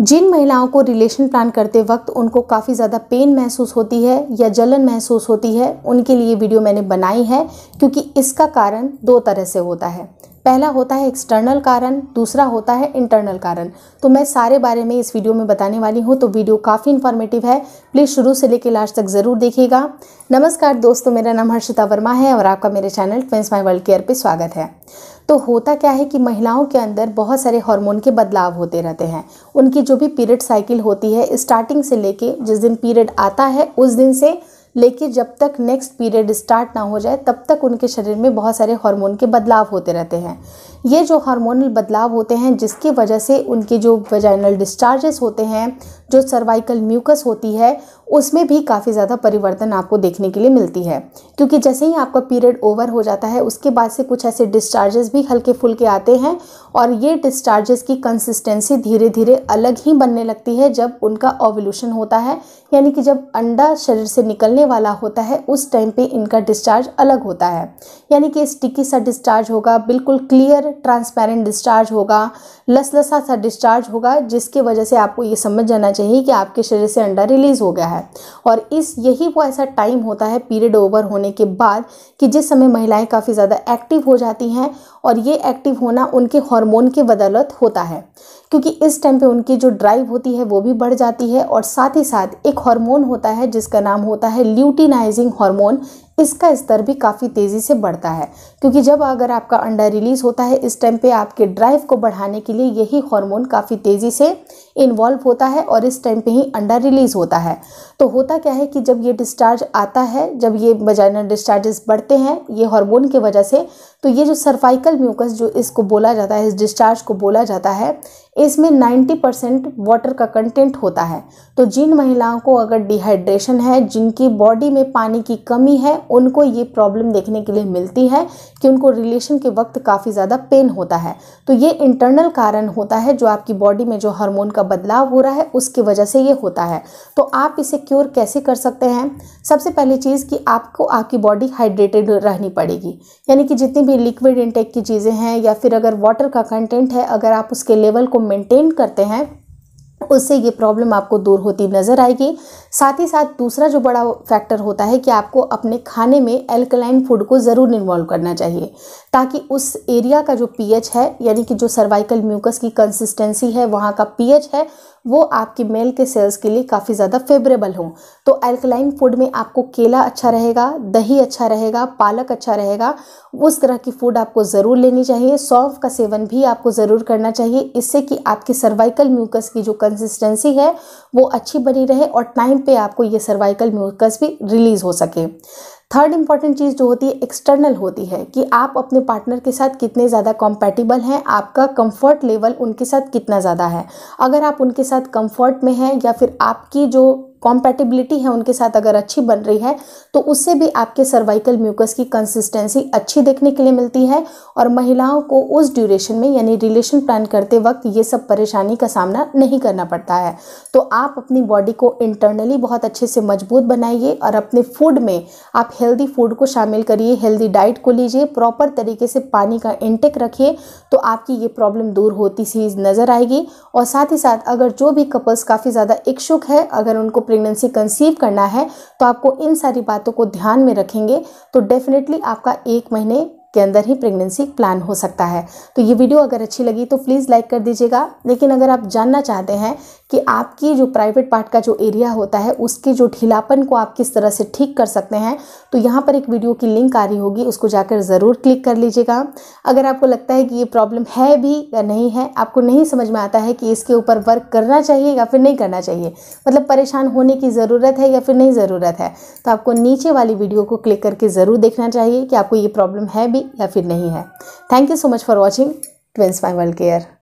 जिन महिलाओं को relation plan करते वक्त उनको काफ़ी ज़्यादा पेन महसूस होती है या जलन महसूस होती है उनके लिए वीडियो मैंने बनाई है क्योंकि इसका कारण दो तरह से होता है पहला होता है एक्सटर्नल कारण दूसरा होता है इंटरनल कारण तो मैं सारे बारे में इस वीडियो में बताने वाली हूँ तो वीडियो काफ़ी इन्फॉर्मेटिव है प्लीज़ शुरू से लेकर लास्ट तक ज़रूर देखिएगा नमस्कार दोस्तों मेरा नाम हर्षिता वर्मा है और आपका मेरे channel Tweens My World Care पर स्वागत है तो होता क्या है कि महिलाओं के अंदर बहुत सारे हार्मोन के बदलाव होते रहते हैं उनकी जो भी पीरियड साइकिल होती है स्टार्टिंग से लेके जिस दिन पीरियड आता है उस दिन से लेकिन जब तक नेक्स्ट पीरियड स्टार्ट ना हो जाए तब तक उनके शरीर में बहुत सारे हार्मोन के बदलाव होते रहते हैं ये जो हार्मोनल बदलाव होते हैं जिसकी वजह से उनके जो वजाइनल डिस्चार्जेस होते हैं जो सर्वाइकल म्यूकस होती है उसमें भी काफ़ी ज़्यादा परिवर्तन आपको देखने के लिए मिलती है क्योंकि जैसे ही आपका पीरियड ओवर हो जाता है उसके बाद से कुछ ऐसे डिस्चार्जेस भी हल्के फुलके आते हैं और ये डिस्चार्जेस की कंसिस्टेंसी धीरे धीरे अलग ही बनने लगती है जब उनका ओवल्यूशन होता है यानी कि जब अंडा शरीर से निकलने वाला होता है उस टाइम पर इनका डिस्चार्ज अलग होता है यानी कि स्टिकी सा डिस्चार्ज होगा बिल्कुल क्लियर ट्रांसपेरेंट डिस्चार्ज होगा लसलसा सा डिस्चार्ज होगा जिसके वजह से आपको ये समझ जाना चाहिए कि आपके शरीर से अंडा रिलीज़ हो गया है और इस यही वो ऐसा टाइम होता है पीरियड ओवर होने के बाद कि जिस समय महिलाएं काफ़ी ज़्यादा एक्टिव हो जाती हैं और ये एक्टिव होना उनके हार्मोन के बदौलत होता है क्योंकि इस टाइम पे उनकी जो ड्राइव होती है वो भी बढ़ जाती है और साथ ही साथ एक हार्मोन होता है जिसका नाम होता है ल्यूटिनाइजिंग हार्मोन इसका स्तर भी काफ़ी तेज़ी से बढ़ता है क्योंकि जब अगर आपका अंडा रिलीज़ होता है इस टाइम पे आपके ड्राइव को बढ़ाने के लिए यही हार्मोन काफ़ी तेज़ी से इन्वॉल्व होता है और इस टाइम पे ही अंडा रिलीज़ होता है तो होता क्या है कि जब ये डिस्चार्ज आता है जब ये बजाना डिस्चार्जेस बढ़ते हैं ये हार्मोन की वजह से तो ये जो सर्वाइकल म्यूकस जो इसको बोला जाता है इस डिस्चार्ज को बोला जाता है इसमें 90 परसेंट वाटर का कंटेंट होता है तो जिन महिलाओं को अगर डिहाइड्रेशन है जिनकी बॉडी में पानी की कमी है उनको ये प्रॉब्लम देखने के लिए मिलती है कि उनको रिलेशन के वक्त काफ़ी ज़्यादा पेन होता है तो ये इंटरनल का कारण होता है जो आपकी बॉडी में जो हार्मोन का बदलाव हो रहा है उसकी वजह से ये होता है तो आप इसे क्योर कैसे कर सकते हैं सबसे पहली चीज़ कि आपको आपकी बॉडी हाइड्रेटेड रहनी पड़ेगी यानी कि जितनी भी लिक्विड इंटेक की चीज़ें हैं या फिर अगर वाटर का कंटेंट है अगर आप उसके लेवल को मेंटेन करते हैं उससे ये प्रॉब्लम आपको दूर होती नज़र आएगी साथ ही साथ दूसरा जो बड़ा फैक्टर होता है कि आपको अपने खाने में एल्कलाइन फूड को ज़रूर इन्वॉल्व करना चाहिए ताकि उस एरिया का जो पीएच है यानी कि जो सर्वाइकल म्यूकस की कंसिस्टेंसी है वहाँ का पीएच है वो आपकी मेल के सेल्स के लिए काफ़ी ज़्यादा फेवरेबल हों तो अल्कलाइन फूड में आपको केला अच्छा रहेगा दही अच्छा रहेगा पालक अच्छा रहेगा उस तरह की फूड आपको ज़रूर लेनी चाहिए सौंफ का सेवन भी आपको ज़रूर करना चाहिए इससे कि आपकी सर्वाइकल म्यूकस की जो कंसिस्टेंसी है वो अच्छी बनी रहे और टाइम पर आपको ये सर्वाइकल म्यूकस भी रिलीज़ हो सके थर्ड इंपॉर्टेंट चीज़ जो होती है एक्सटर्नल होती है कि आप अपने पार्टनर के साथ कितने ज़्यादा कॉम्पैटिबल हैं आपका कंफर्ट लेवल उनके साथ कितना ज़्यादा है अगर आप उनके साथ कंफर्ट में हैं या फिर आपकी जो कॉम्पैटिबिलिटी है उनके साथ अगर अच्छी बन रही है तो उससे भी आपके सर्वाइकल म्यूकस की कंसिस्टेंसी अच्छी देखने के लिए मिलती है और महिलाओं को उस ड्यूरेशन में यानी रिलेशन प्लान करते वक्त ये सब परेशानी का सामना नहीं करना पड़ता है तो आप अपनी बॉडी को इंटरनली बहुत अच्छे से मजबूत बनाइए और अपने फूड में आप हेल्दी फूड को शामिल करिए हेल्दी डाइट को लीजिए प्रॉपर तरीके से पानी का इंटेक रखिए तो आपकी ये प्रॉब्लम दूर होती सी नज़र आएगी और साथ ही साथ अगर जो भी कपल्स काफ़ी ज़्यादा इच्छुक है अगर उनको प्रेगनेंसी कंसीव करना है तो आपको इन सारी बातों को ध्यान में रखेंगे तो डेफिनेटली आपका एक महीने के अंदर ही प्रेगनेंसी प्लान हो सकता है तो ये वीडियो अगर अच्छी लगी तो प्लीज़ लाइक कर दीजिएगा लेकिन अगर आप जानना चाहते हैं कि आपकी जो प्राइवेट पार्ट का जो एरिया होता है उसके जो ढीलापन को आप किस तरह से ठीक कर सकते हैं तो यहाँ पर एक वीडियो की लिंक आ रही होगी उसको जाकर ज़रूर क्लिक कर लीजिएगा अगर आपको लगता है कि ये प्रॉब्लम है भी या नहीं है आपको नहीं समझ में आता है कि इसके ऊपर वर्क करना चाहिए या फिर नहीं करना चाहिए मतलब परेशान होने की ज़रूरत है या फिर नहीं ज़रूरत है तो आपको नीचे वाली वीडियो को क्लिक करके ज़रूर देखना चाहिए कि आपको ये प्रॉब्लम है भी या फिर नहीं है thank you so much for watching Tweens My World care